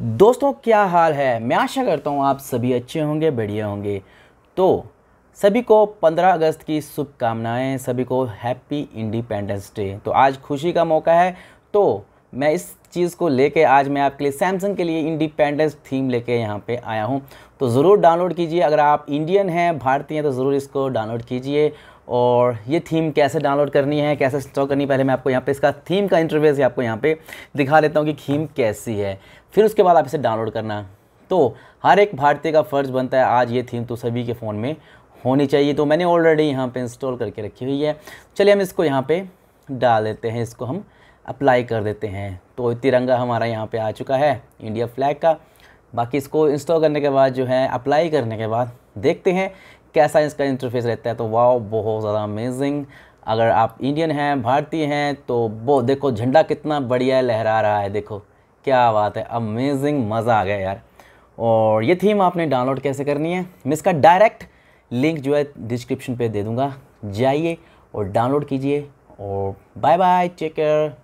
दोस्तों क्या हाल है मैं आशा करता हूँ आप सभी अच्छे होंगे बढ़िया होंगे तो सभी को 15 अगस्त की शुभकामनाएं सभी को हैप्पी इंडिपेंडेंस डे तो आज खुशी का मौका है तो मैं इस चीज़ को लेके आज मैं आपके लिए सैमसंग के लिए इंडिपेंडेंस थीम लेके यहाँ पर आया हूँ तो ज़रूर डाउनलोड कीजिए अगर आप इंडियन हैं भारतीय हैं तो ज़रूर इसको डाउनलोड कीजिए और ये थीम कैसे डाउनलोड करनी है कैसे इंस्टॉल करनी है पहले मैं आपको यहाँ पे इसका थीम का इंटरव्यूज आपको यहाँ पे दिखा देता हूँ कि थीम कैसी है फिर उसके बाद आप इसे डाउनलोड करना तो हर एक भारतीय का फ़र्ज़ बनता है आज ये थीम तो सभी के फ़ोन में होनी चाहिए तो मैंने ऑलरेडी यहाँ पर इंस्टॉल करके रखी हुई है चलिए हम इसको यहाँ पर डाल देते हैं इसको हम अप्लाई कर देते हैं तो तिरंगा हमारा यहाँ पर आ चुका है इंडिया फ्लैग का बाकी इसको इंस्टॉल करने के बाद जो है अप्लाई करने के बाद देखते हैं कैसा इसका इंटरफेस रहता है तो वाह बहुत ज़्यादा अमेजिंग अगर आप इंडियन हैं भारतीय हैं तो वो देखो झंडा कितना बढ़िया लहरा रहा है देखो क्या बात है अमेजिंग मज़ा आ गया यार और ये थीम आपने डाउनलोड कैसे करनी है मैं इसका डायरेक्ट लिंक जो है डिस्क्रिप्शन पे दे दूँगा जाइए और डाउनलोड कीजिए और बाय बाय टेक केयर